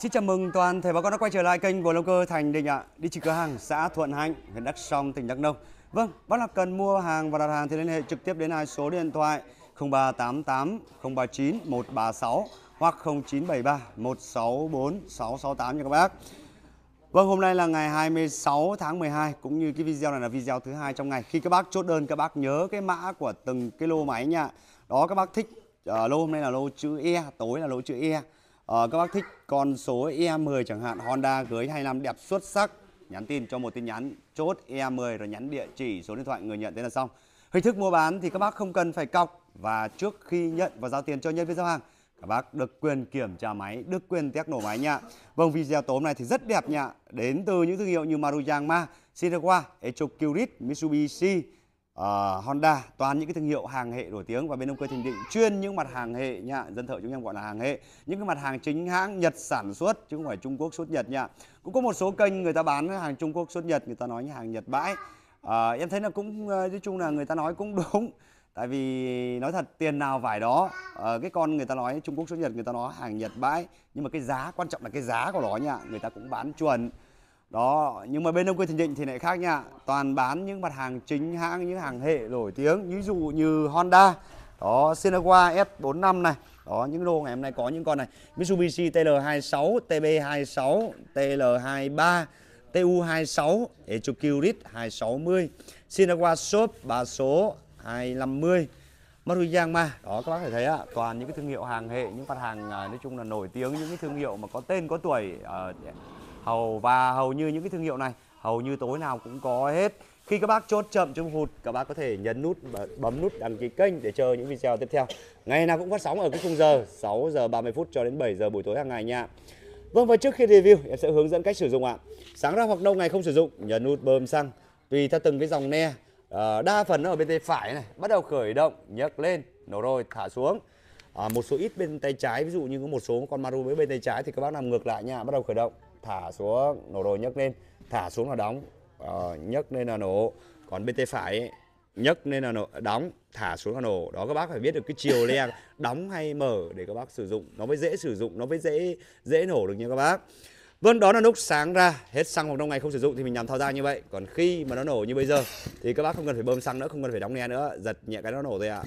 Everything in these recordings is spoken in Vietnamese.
Xin chào mừng toàn thể bà con đã quay trở lại kênh của Lâu Cơ Thành Định ạ, đi chỉ cửa hàng xã Thuận Hạnh, huyện Đắk Song, tỉnh Đắk Nông. Vâng, bác nào cần mua hàng và đặt hàng thì liên hệ trực tiếp đến hai số điện thoại 0388 039 136 hoặc 0973 164 668 nha các bác. Vâng, hôm nay là ngày 26 tháng 12 cũng như cái video này là video thứ hai trong ngày. Khi các bác chốt đơn các bác nhớ cái mã của từng cái lô máy nha. Đó các bác thích uh, lô hôm nay là lô chữ E, tối là lô chữ E à, các bác thích con số E10 chẳng hạn Honda cưới 25 đẹp xuất sắc nhắn tin cho một tin nhắn chốt E10 rồi nhắn địa chỉ số điện thoại người nhận thế là xong hình thức mua bán thì các bác không cần phải cọc và trước khi nhận và giao tiền cho nhân viên giao hàng các bác được quyền kiểm tra máy, được quyền test nổ máy nha. Vâng, video tối hôm nay thì rất đẹp nha. Đến từ những thương hiệu như Maruyama, Sinawa, Echo Curit, Mitsubishi, uh, Honda toàn những cái thương hiệu hàng hệ nổi tiếng và bên ông cơ Bình Định chuyên những mặt hàng hệ nha dân thợ chúng em gọi là hàng hệ những cái mặt hàng chính hãng Nhật sản xuất chứ không phải Trung Quốc xuất Nhật nha cũng có một số kênh người ta bán hàng Trung Quốc xuất Nhật người ta nói như hàng Nhật bãi à, em thấy là cũng ờ, nói chung là người ta nói cũng đúng tại vì nói thật tiền nào vải đó à, cái con người ta nói Trung Quốc xuất Nhật người ta nói hàng Nhật bãi nhưng mà cái giá quan trọng là cái giá của nó nha người ta cũng bán chuẩn đó nhưng mà bên đông quê thịnh định thì lại khác nha toàn bán những mặt hàng chính hãng những hàng hệ nổi tiếng ví dụ như honda đó Sinawa S45 này đó những lô ngày hôm nay có những con này Mitsubishi TL26 TB26 TL23 TU26 Echocurit 260 Sinawa Shop ba số 250 Maruyama đó các bác có thể thấy ạ toàn những cái thương hiệu hàng hệ những mặt hàng à, nói chung là nổi tiếng những cái thương hiệu mà có tên có tuổi ở à, uh, hầu và hầu như những cái thương hiệu này hầu như tối nào cũng có hết khi các bác chốt chậm trong hụt các bác có thể nhấn nút và bấm nút đăng ký kênh để chờ những video tiếp theo ngày nào cũng phát sóng ở cái khung giờ 6 giờ 30 phút cho đến 7 giờ buổi tối hàng ngày nha vâng và trước khi review em sẽ hướng dẫn cách sử dụng ạ sáng ra hoặc lâu ngày không sử dụng nhấn nút bơm xăng tùy theo từng cái dòng ne ờ, đa phần ở bên tay phải này bắt đầu khởi động nhấc lên nổ rồi thả xuống à, một số ít bên tay trái ví dụ như có một số con maru với bên tay trái thì các bác làm ngược lại nha bắt đầu khởi động thả xuống nổ rồi nhấc lên thả xuống là đóng ờ, nhấc lên là nổ còn bên tay phải nhấc lên là nổ đóng thả xuống là nổ đó các bác phải biết được cái chiều len đóng hay mở để các bác sử dụng nó mới dễ sử dụng nó mới dễ dễ nổ được nha các bác Vâng, đó là lúc sáng ra, hết xăng hoặc trong ngày không sử dụng thì mình làm thao ra như vậy. Còn khi mà nó nổ như bây giờ thì các bác không cần phải bơm xăng nữa, không cần phải đóng nghe nữa, giật nhẹ cái nó nổ thôi ạ. À.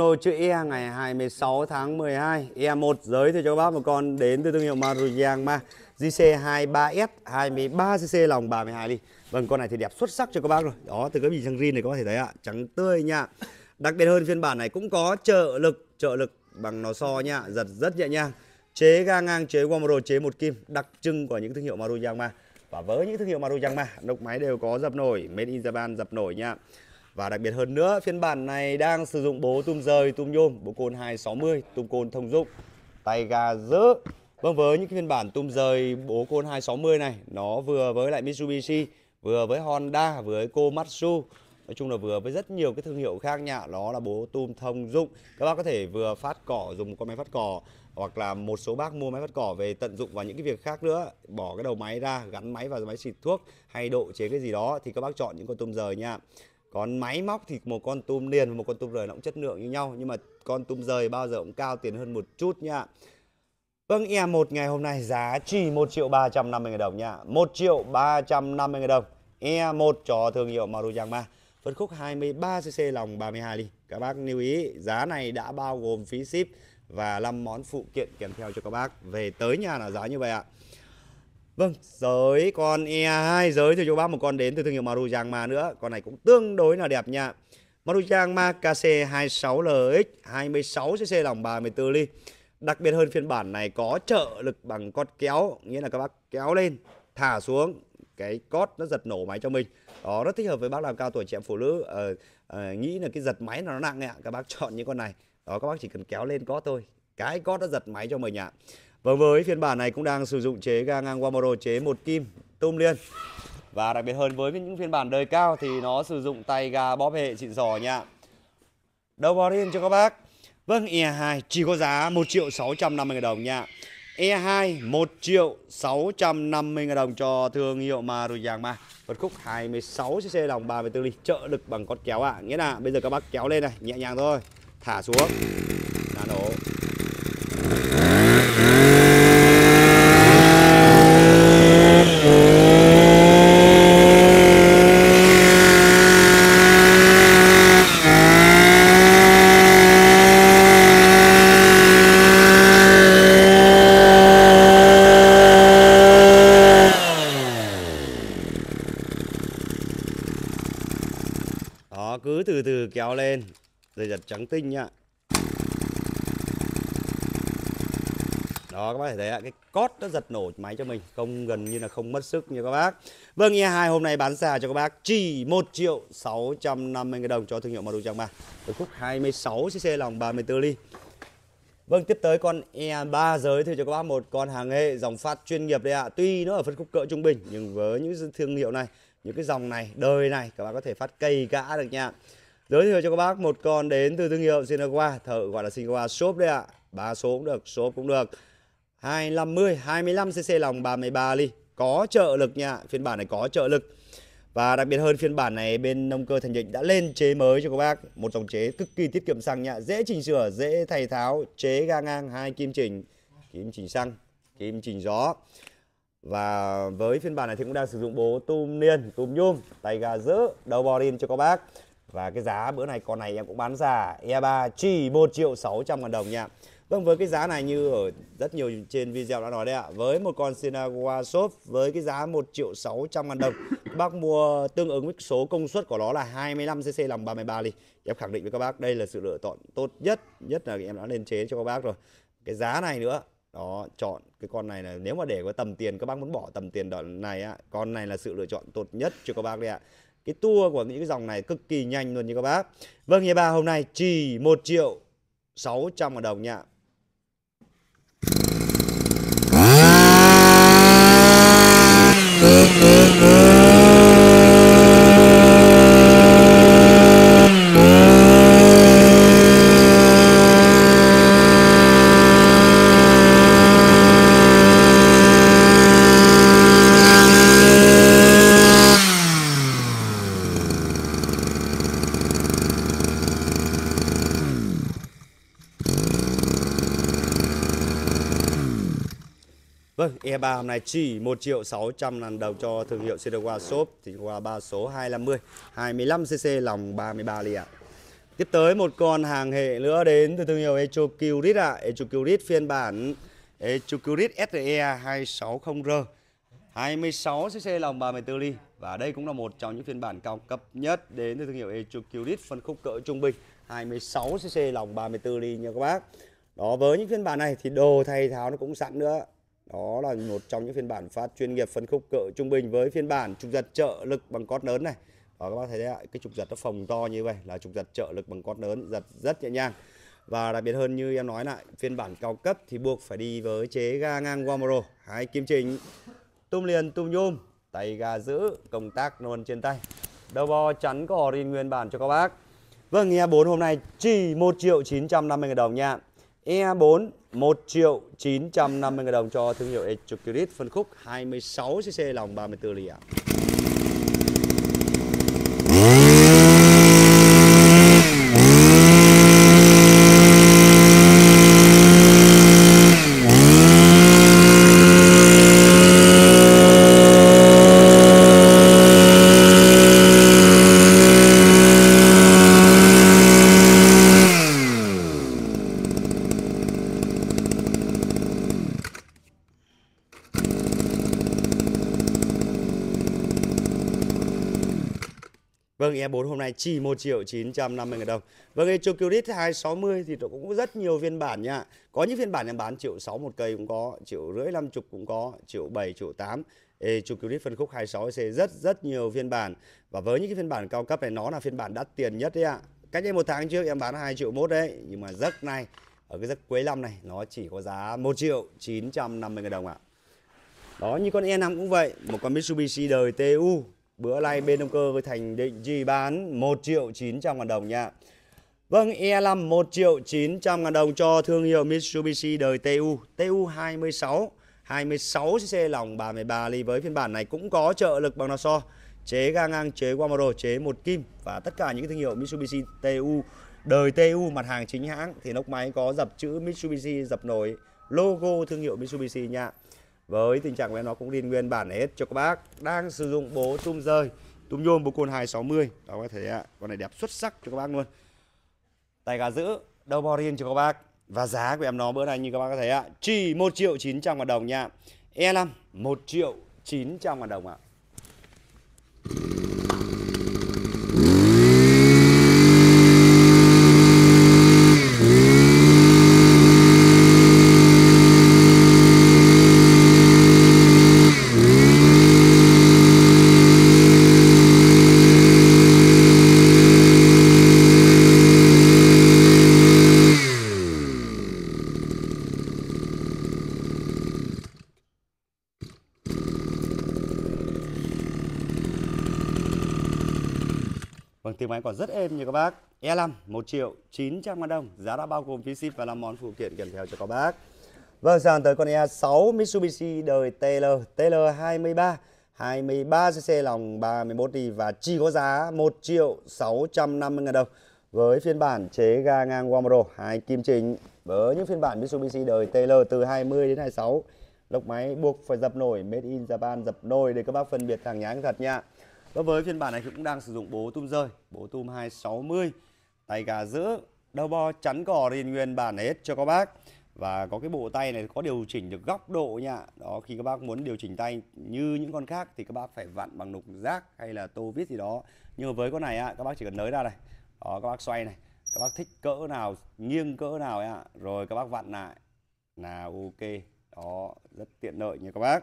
mono chữ E ngày 26 tháng 12 E1 giới thì cho bác một con đến từ thương hiệu Maruti Yangma JC23S 23cc lòng 32 đi Vâng con này thì đẹp xuất sắc cho các bác rồi Đó từ cái bình xăng rin này có thể thấy ạ à, Trắng tươi nha Đặc biệt hơn phiên bản này cũng có trợ lực Trợ lực bằng nó so nha Giật rất nhẹ nhàng Chế ga ngang, chế Wamoro, chế một kim Đặc trưng của những thương hiệu Maruti Yangma Và với những thương hiệu Maruti Yangma Độc máy đều có dập nổi Made in Japan dập nổi nha và đặc biệt hơn nữa, phiên bản này đang sử dụng bố tum rời, tum nhôm, bố côn 260, tum côn thông dụng, tay ga giữ. Vâng, với những phiên bản tum rời bố côn 260 này, nó vừa với lại Mitsubishi, vừa với Honda, vừa với Komatsu, nói chung là vừa với rất nhiều cái thương hiệu khác nhạ đó là bố tum thông dụng các bác có thể vừa phát cỏ dùng con máy phát cỏ hoặc là một số bác mua máy phát cỏ về tận dụng vào những cái việc khác nữa bỏ cái đầu máy ra gắn máy vào máy xịt thuốc hay độ chế cái gì đó thì các bác chọn những con tôm rời nha còn máy móc thì một con tôm liền và một con tôm rời nó cũng chất lượng như nhau nhưng mà con tôm rời bao giờ cũng cao tiền hơn một chút nha Vâng, e một ngày hôm nay giá chỉ 1 triệu 350 ngàn đồng nha. 1 triệu 350 ngàn đồng. e một cho thương hiệu Maruyama. Phân khúc 23cc lòng 32 ly. Các bác lưu ý, giá này đã bao gồm phí ship và 5 món phụ kiện kèm theo cho các bác. Về tới nhà là giá như vậy ạ. Vâng, giới con E2 giới thì chú bác một con đến từ thương hiệu Marujangma nữa. Con này cũng tương đối là đẹp nha. Marujangma KC26LX 26cc lòng 34 ly. Đặc biệt hơn phiên bản này có trợ lực bằng cót kéo, nghĩa là các bác kéo lên, thả xuống cái cót nó giật nổ máy cho mình. Đó rất thích hợp với bác làm cao tuổi trẻ phụ nữ ờ, ờ, nghĩ là cái giật máy nó nặng ạ. Các bác chọn những con này. Đó các bác chỉ cần kéo lên cót thôi. Cái cót nó giật máy cho mình ạ. Vâng với phiên bản này cũng đang sử dụng chế ga ngang Wamoro chế một kim tôm liên và đặc biệt hơn với những phiên bản đời cao thì nó sử dụng tay ga bóp hệ xịn sò nha. Đầu bò riêng cho các bác. Vâng E2 chỉ có giá 1 triệu 650 000 đồng nha. E2 1 triệu 650 000 đồng cho thương hiệu Maruyama. Vật khúc 26cc lòng 34 ly trợ lực bằng con kéo ạ. À. Nghĩa là bây giờ các bác kéo lên này, nhẹ nhàng thôi. Thả xuống. Là nổ. dây giật trắng tinh nhá đó các bác thấy ạ cái cót nó giật nổ máy cho mình không gần như là không mất sức như các bác vâng e 2 hôm nay bán xà cho các bác chỉ 1 triệu 650 000 đồng cho thương hiệu Maru Trang ba, với khúc 26 cc lòng 34 ly Vâng, tiếp tới con E3 giới thì cho các bác một con hàng hệ dòng phát chuyên nghiệp đây ạ. Tuy nó ở phân khúc cỡ trung bình nhưng với những thương hiệu này, những cái dòng này, đời này các bác có thể phát cây gã được nha. Giới thiệu cho các bác một con đến từ thương hiệu Sinawa, thợ gọi là Sinawa Shop đây ạ. Ba số cũng được, số cũng được. 250, 25 cc lòng 33 ly. Có trợ lực nha, phiên bản này có trợ lực. Và đặc biệt hơn phiên bản này bên nông cơ Thành Định đã lên chế mới cho các bác Một dòng chế cực kỳ tiết kiệm xăng nha, Dễ chỉnh sửa, dễ thay tháo Chế ga ngang hai kim chỉnh Kim chỉnh xăng, kim chỉnh gió Và với phiên bản này thì cũng đang sử dụng bố tum niên, tum nhum Tay ga dỡ, đầu bò in cho các bác và cái giá bữa nay con này em cũng bán ra E3 chỉ 1 triệu 600 ngàn đồng nha Vâng với cái giá này như ở rất nhiều trên video đã nói đấy ạ Với một con Sinagoa Shop với cái giá 1 triệu 600 ngàn đồng Bác mua tương ứng với số công suất của nó là 25cc lòng 33 ly Em khẳng định với các bác đây là sự lựa chọn tốt nhất Nhất là em đã lên chế cho các bác rồi Cái giá này nữa đó chọn cái con này là nếu mà để có tầm tiền các bác muốn bỏ tầm tiền đó này á con này là sự lựa chọn tốt nhất cho các bác đấy ạ cái tua của những cái dòng này cực kỳ nhanh luôn như các bác vâng nhà bà hôm nay chỉ 1 triệu 600 ngàn đồng nha ba hôm nay chỉ 1 triệu 600 ngàn đồng cho thương hiệu Cedowa Shop thì qua ba số 250 25cc lòng 33 ly ạ. Tiếp tới một con hàng hệ nữa đến từ thương hiệu Echocurit ạ. À. Echocurit phiên bản Echocurit SRE 260R 26cc lòng 34 ly và đây cũng là một trong những phiên bản cao cấp nhất đến từ thương hiệu Echocurit phân khúc cỡ trung bình 26cc lòng 34 ly nha các bác. Đó với những phiên bản này thì đồ thay tháo nó cũng sẵn nữa đó là một trong những phiên bản phát chuyên nghiệp phân khúc cỡ trung bình với phiên bản trục giật trợ lực bằng cót lớn này đó các bác thấy đấy ạ cái trục giật nó phồng to như vậy là trục giật trợ lực bằng cót lớn giật rất nhẹ nhàng và đặc biệt hơn như em nói lại phiên bản cao cấp thì buộc phải đi với chế ga ngang Wamoro hai kim chỉnh tung liền tung nhôm tay ga giữ công tác luôn trên tay đầu bo chắn có rin nguyên bản cho các bác vâng nghe bốn hôm nay chỉ 1 triệu 950 000 đồng nha E4 1 triệu 950 000 đồng cho thương hiệu Echocurit phân khúc 26cc lòng 34 ly ạ. À. chỉ 1 triệu 950 ngàn đồng. Và cái cây Chocurit 260 thì cũng rất nhiều phiên bản nha. Có những phiên bản em bán triệu 6 một cây cũng có, triệu rưỡi 50 cũng có, triệu 7, triệu 8. Ê, Chocurit phân khúc 26C rất rất nhiều phiên bản. Và với những cái phiên bản cao cấp này nó là phiên bản đắt tiền nhất đấy ạ. Cách đây một tháng trước em bán 2 triệu mốt đấy, nhưng mà giấc này ở cái giấc cuối năm này nó chỉ có giá 1 triệu 950 ngàn đồng ạ. Đó như con E5 cũng vậy, một con Mitsubishi đời TU Bữa nay bên động cơ Thành Định chỉ bán 1 triệu 900 ngàn đồng nha. Vâng, E5 1 triệu 900 ngàn đồng cho thương hiệu Mitsubishi đời TU, TU26, 26cc lòng 33 ly với phiên bản này cũng có trợ lực bằng lò xo, chế ga ngang, chế Wamaro, chế một kim và tất cả những thương hiệu Mitsubishi TU đời TU mặt hàng chính hãng thì nóc máy có dập chữ Mitsubishi dập nổi logo thương hiệu Mitsubishi nha với tình trạng của em nó cũng liên nguyên bản hết cho các bác đang sử dụng bố tum rơi tum nhôm bồ cồn 260 đó có thể ạ con này đẹp xuất sắc cho các bác luôn tay gà giữ đầu bò riêng cho các bác và giá của em nó bữa nay như các bác có thấy ạ chỉ 1 triệu 900 ngàn đồng nha E5 1 triệu 900 ngàn đồng ạ Vâng, tiếng máy còn rất êm như các bác. E5 1 triệu 900 ngàn đồng, giá đã bao gồm phí ship và 5 món phụ kiện kèm theo cho các bác. Vâng, sang tới con E6 Mitsubishi đời TL, TL23, 23cc lòng 31 đi và chỉ có giá 1 triệu 650 ngàn đồng với phiên bản chế ga ngang Wamro hai kim chỉnh với những phiên bản Mitsubishi đời TL từ 20 đến 26 lốc máy buộc phải dập nổi made in Japan dập nổi để các bác phân biệt hàng nhái thật nha và với phiên bản này thì cũng đang sử dụng bố tum rơi, bố tum 260, tay gà giữ, đầu bo chắn cò riêng nguyên bản hết cho các bác. Và có cái bộ tay này có điều chỉnh được góc độ nha. Đó khi các bác muốn điều chỉnh tay như những con khác thì các bác phải vặn bằng nục giác hay là tô vít gì đó. Nhưng mà với con này á, các bác chỉ cần nới ra này. Đó các bác xoay này. Các bác thích cỡ nào, nghiêng cỡ nào ạ. Rồi các bác vặn lại. Là ok đó rất tiện lợi nha các bác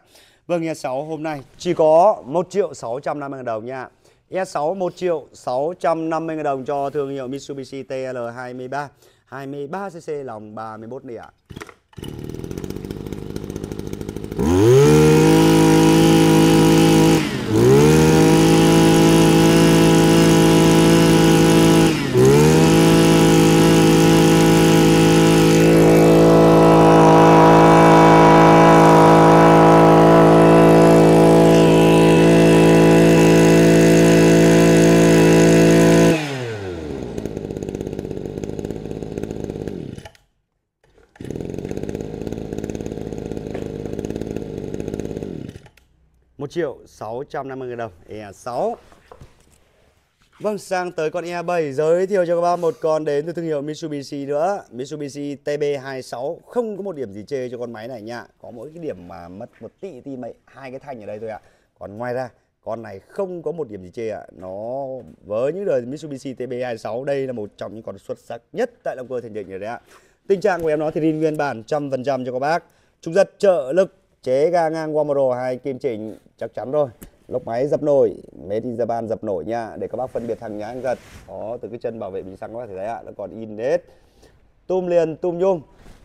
vâng E6 hôm nay chỉ có 1 triệu 650 ngàn đồng nha E6 1 triệu 650 ngàn đồng cho thương hiệu Mitsubishi TL23 23cc lòng 31 đĩa 1 triệu 650 000 đồng E6 Vâng, sang tới con E7 giới thiệu cho các bác một con đến từ thương hiệu Mitsubishi nữa Mitsubishi TB26 Không có một điểm gì chê cho con máy này nha Có mỗi cái điểm mà mất một tỷ tí mấy hai cái thanh ở đây thôi ạ à. Còn ngoài ra con này không có một điểm gì chê ạ à. Nó với những đời Mitsubishi TB26 Đây là một trong những con xuất sắc nhất tại động cơ thành định rồi đấy ạ à. Tình trạng của em nó thì zin nguyên bản trăm phần trăm cho các bác Chúng giật trợ lực chế ga ngang Wamoro hai kim chỉnh chắc chắn rồi lốc máy dập nổi made in Japan dập nổi nha để các bác phân biệt hàng nhãn giật đó từ cái chân bảo vệ bình xăng các bác thấy đấy ạ nó còn in hết tum liền tum nhung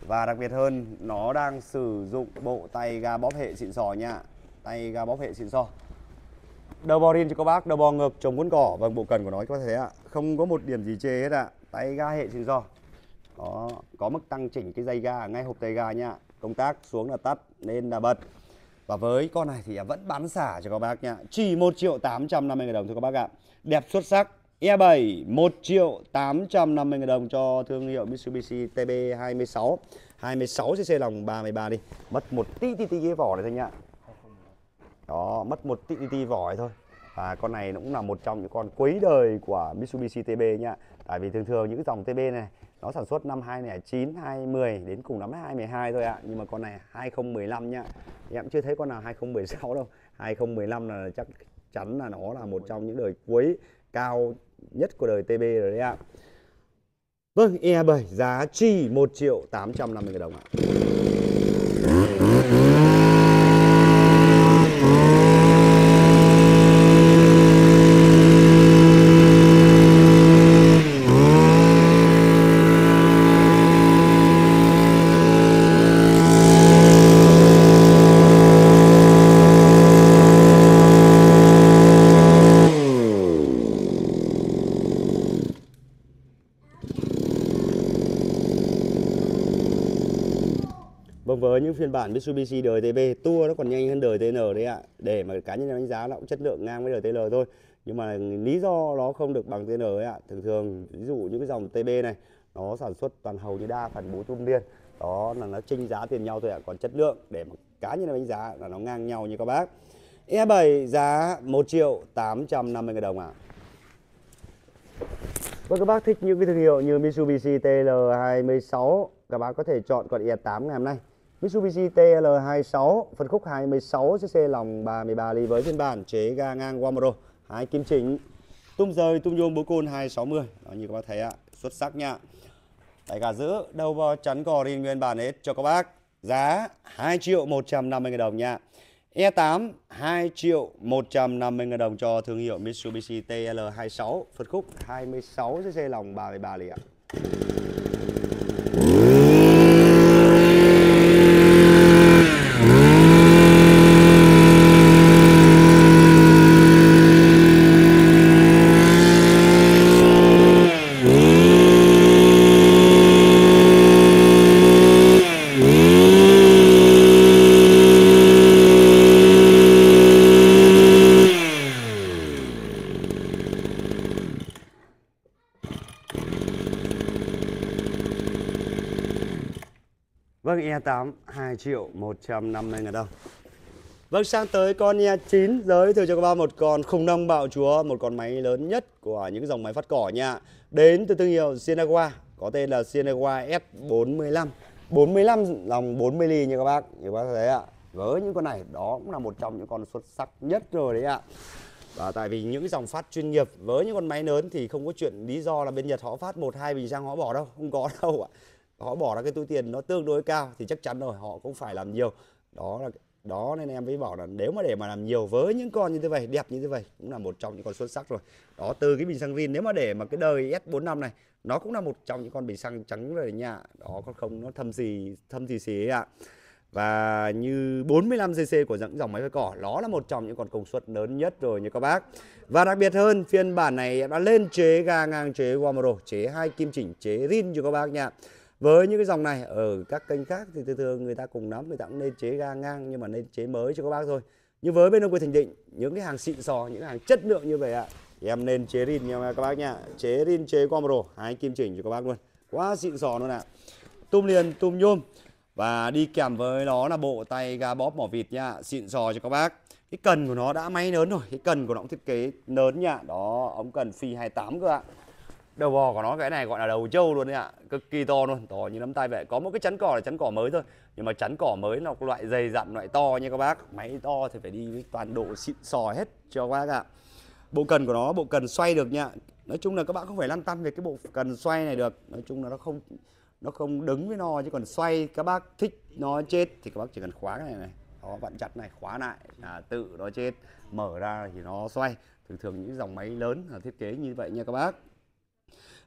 và đặc biệt hơn nó đang sử dụng bộ tay ga bóp hệ xịn sò nha tay ga bóp hệ xịn sò đầu bò rin cho các bác đầu bò ngược trồng cuốn cỏ và vâng, bộ cần của nó các bác thấy ạ không có một điểm gì chê hết ạ tay ga hệ xịn sò đó có mức tăng chỉnh cái dây ga ngay hộp tay ga nha công tác xuống là tắt nên là bật và với con này thì vẫn bán xả cho các bác nhá chỉ 1 triệu 850 000 đồng thôi các bác ạ đẹp xuất sắc E7 1 triệu 850 000 đồng cho thương hiệu Mitsubishi TB26 26cc lòng 33 đi mất một tí tí tí cái vỏ này thôi nhá đó mất một tí tí, tí vỏ này thôi và con này cũng là một trong những con quấy đời của Mitsubishi TB nhá Tại vì thường thường những dòng TB này nó sản xuất năm 2009 2010 đến cùng lắm 2012 thôi ạ à. nhưng mà con này 2015 nhá em chưa thấy con nào 2016 đâu 2015 là chắc chắn là nó là một trong những đời cuối cao nhất của đời TB rồi đấy ạ à. Vâng, E7 giá chỉ 1 triệu 850 000 đồng ạ. À. phiên bản Mitsubishi đời TB Tour nó còn nhanh hơn đời DTN đấy ạ để mà cá nhân đánh giá nó cũng chất lượng ngang với đời TL thôi nhưng mà lý do nó không được bằng TN ấy ạ thường thường ví dụ những cái dòng TB này nó sản xuất toàn hầu như đa phần bố trung liên đó là nó chênh giá tiền nhau thôi ạ còn chất lượng để mà cá nhân đánh giá là nó ngang nhau như các bác E7 giá 1 triệu 850 ngàn đồng ạ à. các bác thích những cái thương hiệu như Mitsubishi TL26 Các bác có thể chọn con E8 ngày hôm nay Mitsubishi TL26 phân khúc 26 cc lòng 33 ly với phiên bản chế ga ngang Wamro, hai kim chỉnh, tung rời tung nhôm bố côn 260. Đó, như các bác thấy ạ, xuất sắc nha. Tại cả giữ đầu bò chắn cò rin nguyên bản hết cho các bác. Giá 2 triệu 150 000 đồng nha. E8 2 triệu 150 000 đồng cho thương hiệu Mitsubishi TL26 phân khúc 26 cc lòng 33 ly ạ. triệu 150 ngàn đồng Vâng sang tới con e nha 9 giới thiệu cho các bạn một con khủng nông bạo chúa Một con máy lớn nhất của những dòng máy phát cỏ nha Đến từ thương hiệu Sinawa Có tên là Sinawa S45 45 lòng 40 ly nha các bác Như các bác thấy ạ Với những con này đó cũng là một trong những con xuất sắc nhất rồi đấy ạ và tại vì những dòng phát chuyên nghiệp với những con máy lớn thì không có chuyện lý do là bên Nhật họ phát một hai bình xăng họ bỏ đâu, không có đâu ạ họ bỏ ra cái túi tiền nó tương đối cao thì chắc chắn rồi họ cũng phải làm nhiều đó là đó nên em mới bảo là nếu mà để mà làm nhiều với những con như thế vậy đẹp như thế vậy cũng là một trong những con xuất sắc rồi đó từ cái bình xăng rin nếu mà để mà cái đời S45 này nó cũng là một trong những con bình xăng trắng rồi nha đó con không nó thâm gì thâm gì xí ạ à. và như 45 cc của những dòng máy với cỏ nó là một trong những con công suất lớn nhất rồi như các bác và đặc biệt hơn phiên bản này đã lên chế ga ngang chế Wamaro chế hai kim chỉnh chế rin cho các bác nha với những cái dòng này ở các kênh khác thì thường thường người ta cùng nắm người ta cũng nên chế ga ngang nhưng mà nên chế mới cho các bác thôi nhưng với bên ông quê Thành Định những cái hàng xịn sò những hàng chất lượng như vậy ạ thì em nên chế rin nha các bác nha chế rin chế comro hai kim chỉnh cho các bác luôn quá xịn sò luôn ạ à. tum liền tum nhôm và đi kèm với nó là bộ tay ga bóp mỏ vịt nha xịn sò cho các bác cái cần của nó đã máy lớn rồi cái cần của nó cũng thiết kế lớn nha đó ống cần phi 28 cơ ạ à đầu bò của nó cái này gọi là đầu trâu luôn đấy ạ cực kỳ to luôn to như nắm tay vậy có một cái chắn cỏ là chắn cỏ mới thôi nhưng mà chắn cỏ mới là loại dày dặn loại to nha các bác máy to thì phải đi với toàn độ xịn sò hết cho các bác ạ bộ cần của nó bộ cần xoay được nha nói chung là các bạn không phải lăn tăn về cái bộ cần xoay này được nói chung là nó không nó không đứng với nó chứ còn xoay các bác thích nó chết thì các bác chỉ cần khóa cái này này đó vặn chặt này khóa lại là tự nó chết mở ra thì nó xoay thường thường những dòng máy lớn là thiết kế như vậy nha các bác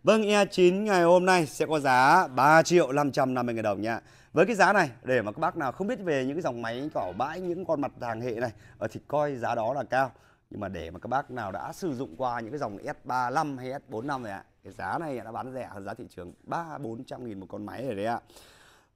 Vâng, E9 ngày hôm nay sẽ có giá 3 triệu 550 000 đồng nha. Với cái giá này, để mà các bác nào không biết về những cái dòng máy cỏ bãi, những con mặt hàng hệ này, ờ, thì coi giá đó là cao. Nhưng mà để mà các bác nào đã sử dụng qua những cái dòng S35 hay S45 này ạ, cái giá này đã bán rẻ hơn giá thị trường 3-400 nghìn một con máy rồi đấy ạ.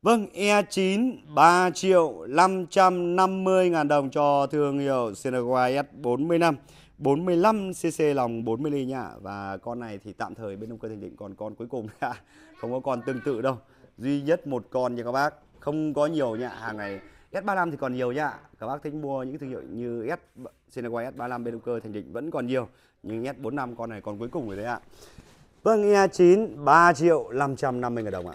Vâng, E9 3 triệu 550 ngàn đồng cho thương hiệu Senegal S45 45 cc lòng 40 ly nhá và con này thì tạm thời bên nông cơ Thành Định còn con cuối cùng đã không có con tương tự đâu duy nhất một con nha các bác không có nhiều nhá hàng này S35 thì còn nhiều nhá các bác thích mua những thương hiệu như S Sinaway S35 bên nông cơ Thành Định vẫn còn nhiều nhưng S45 con này còn cuối cùng rồi đấy ạ Vâng, E9 3 triệu 550 ngàn đồng ạ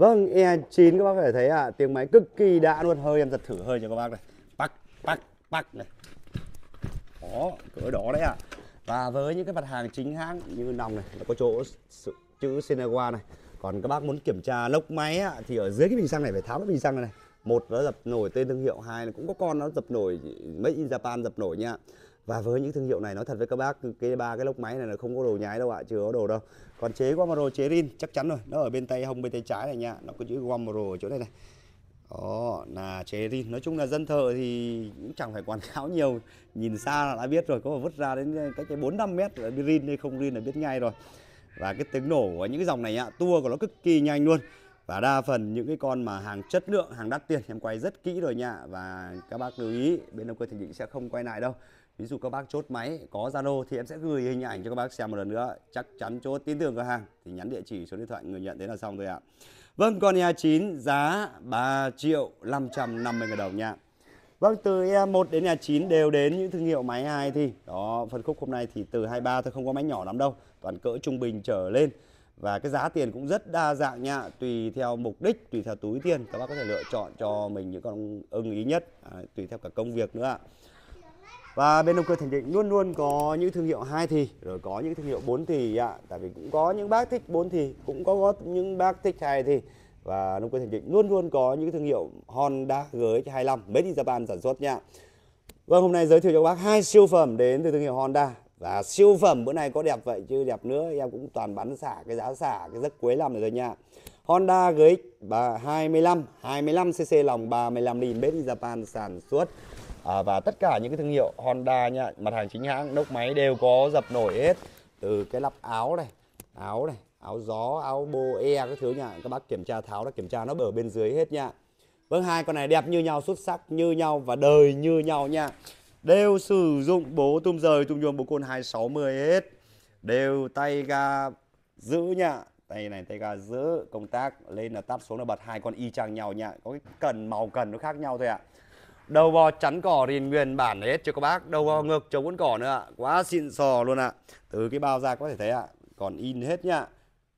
Vâng, E9 các bác có thể thấy ạ, à, tiếng máy cực kỳ đã luôn. Hơi em giật thử hơi cho các bác này. Bắc, bắc, bắc này. Đó, cỡ đó đấy ạ. À. Và với những cái mặt hàng chính hãng như nòng này, nó có chỗ chữ Seneca này. Còn các bác muốn kiểm tra lốc máy ạ, thì ở dưới cái bình xăng này phải tháo cái bình xăng này này. Một nó dập nổi tên thương hiệu, hai là cũng có con nó dập nổi Made in Japan dập nổi nha và với những thương hiệu này nói thật với các bác cái ba cái lốc máy này là không có đồ nhái đâu ạ chưa có đồ đâu còn chế qua Guamaro chế rin chắc chắn rồi nó ở bên tay hông bên tay trái này nha nó có chữ Guamaro ở chỗ này này đó là chế rin nói chung là dân thợ thì cũng chẳng phải quảng cáo nhiều nhìn xa là đã biết rồi có mà vứt ra đến cách cái bốn năm mét là rin hay không rin là biết ngay rồi và cái tiếng nổ của những cái dòng này ạ tua của nó cực kỳ nhanh luôn và đa phần những cái con mà hàng chất lượng hàng đắt tiền em quay rất kỹ rồi nha và các bác lưu ý bên đông cơ thịnh định sẽ không quay lại đâu ví dụ các bác chốt máy có Zalo thì em sẽ gửi hình ảnh cho các bác xem một lần nữa chắc chắn chốt tin tưởng cửa hàng thì nhắn địa chỉ số điện thoại người nhận thế là xong thôi ạ Vâng con e nhà9 giá 3 triệu 550 ngàn đồng nha Vâng từ E1 đến e nhà 9 đều đến những thương hiệu máy 2 thì đó phân khúc hôm nay thì từ 23 thôi không có máy nhỏ lắm đâu toàn cỡ trung bình trở lên và cái giá tiền cũng rất đa dạng nha tùy theo mục đích tùy theo túi tiền các bác có thể lựa chọn cho mình những con ưng ý nhất à, tùy theo cả công việc nữa ạ và bên động cơ Thành Định luôn luôn có những thương hiệu hai thì rồi có những thương hiệu 4 thì ạ. Tại vì cũng có những bác thích 4 thì, cũng có những bác thích hai thì và động cơ Thành Định luôn luôn có những thương hiệu Honda GX25 made in Japan sản xuất nha. Vâng, hôm nay giới thiệu cho các bác hai siêu phẩm đến từ thương hiệu Honda và siêu phẩm bữa nay có đẹp vậy chứ đẹp nữa em cũng toàn bán xả cái giá xả cái giấc cuối năm rồi nha. Honda GX 25 25cc lòng 35 ly made in Japan sản xuất à, và tất cả những cái thương hiệu Honda nha mặt hàng chính hãng nốc máy đều có dập nổi hết từ cái lắp áo này áo này áo gió áo bô e các thứ nha các bác kiểm tra tháo đã kiểm tra nó ở bên dưới hết nha vâng hai con này đẹp như nhau xuất sắc như nhau và đời như nhau nha đều sử dụng bố tung rời tung nhuông bố côn 260 hết đều tay ga giữ nha tay này tay ga giữ công tác lên là tắt xuống là bật hai con y chang nhau nha có cái cần màu cần nó khác nhau thôi ạ à. Đầu bò chắn cỏ riền nguyên bản hết cho các bác Đầu bò ngược chống con cỏ nữa ạ Quá xịn sò luôn ạ Từ cái bao ra có thể thấy ạ Còn in hết nhá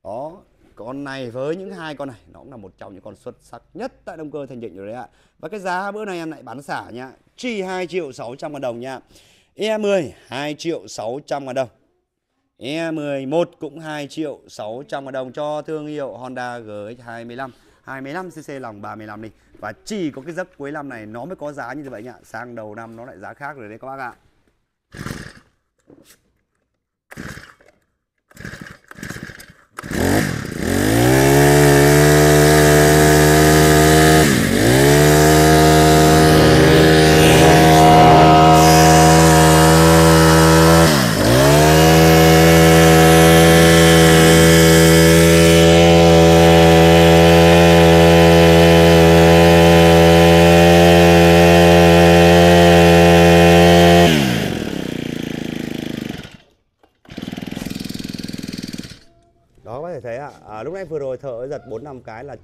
Đó con này với những hai con này nó cũng là một trong những con xuất sắc nhất tại động cơ thành định rồi đấy ạ và cái giá bữa nay em lại bán xả nhá chỉ 2 triệu 600 ngàn đồng nha E10 2 triệu 600 ngàn đồng E11 cũng 2 triệu 600 ngàn đồng cho thương hiệu Honda GX25 25cc lòng 35 đi và chỉ có cái giấc cuối năm này nó mới có giá như vậy nhá sang đầu năm nó lại giá khác rồi đấy các bác ạ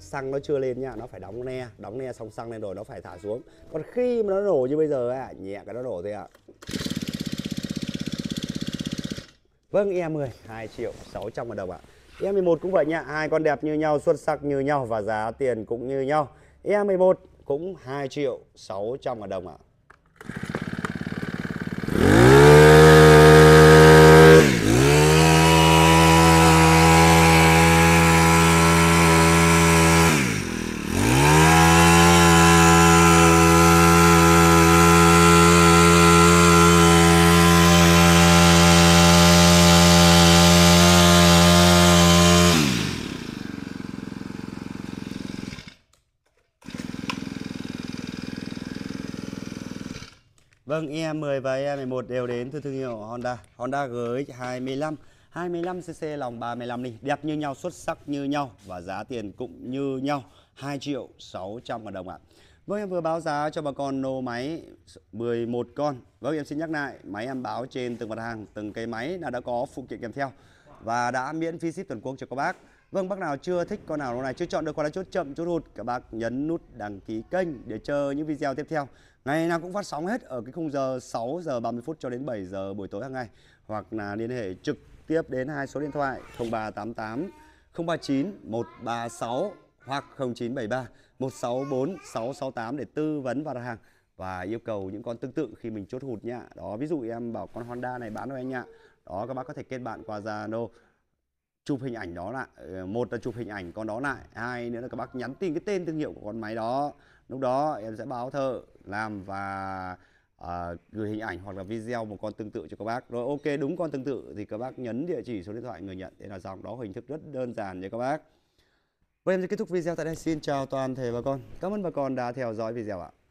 xăng nó chưa lên nha nó phải đóng ne đóng ne xong xăng lên rồi nó phải thả xuống còn khi mà nó nổ như bây giờ ạ nhẹ cái nó nổ thôi ạ vâng e10 2 triệu 600 ngàn đồng ạ à. E E11 cũng vậy nha hai con đẹp như nhau xuất sắc như nhau và giá tiền cũng như nhau E11 cũng 2 triệu 600 ngàn đồng ạ à. E10 và E11 đều đến từ thương hiệu Honda. Honda GX25 25cc lòng 35 ly, đẹp như nhau, xuất sắc như nhau và giá tiền cũng như nhau, 2 triệu 600 ngàn đồng ạ. Vâng em vừa báo giá cho bà con nô máy 11 con. Vâng em xin nhắc lại, máy em báo trên từng mặt hàng, từng cái máy là đã có phụ kiện kèm theo và đã miễn phí ship toàn quốc cho các bác. Vâng, bác nào chưa thích con nào này, chưa chọn được con nào chốt chậm, chốt hụt, các bác nhấn nút đăng ký kênh để chờ những video tiếp theo. Ngày nào cũng phát sóng hết ở cái khung giờ 6 giờ 30 phút cho đến 7 giờ buổi tối hàng ngày hoặc là liên hệ trực tiếp đến hai số điện thoại 0388 039 136 hoặc 0973 164 668 để tư vấn và đặt hàng và yêu cầu những con tương tự khi mình chốt hụt nhá. Đó, ví dụ em bảo con Honda này bán cho anh ạ. Đó các bác có thể kết bạn qua Zalo chụp hình ảnh đó lại ờ, một là chụp hình ảnh con đó lại hai nữa là các bác nhắn tin cái tên thương hiệu của con máy đó lúc đó em sẽ báo thợ làm và uh, gửi hình ảnh hoặc là video một con tương tự cho các bác rồi ok đúng con tương tự thì các bác nhấn địa chỉ số điện thoại người nhận thế là dòng đó hình thức rất đơn giản nha các bác Vậy em sẽ kết thúc video tại đây. Xin chào toàn thể bà con. Cảm ơn bà con đã theo dõi video ạ.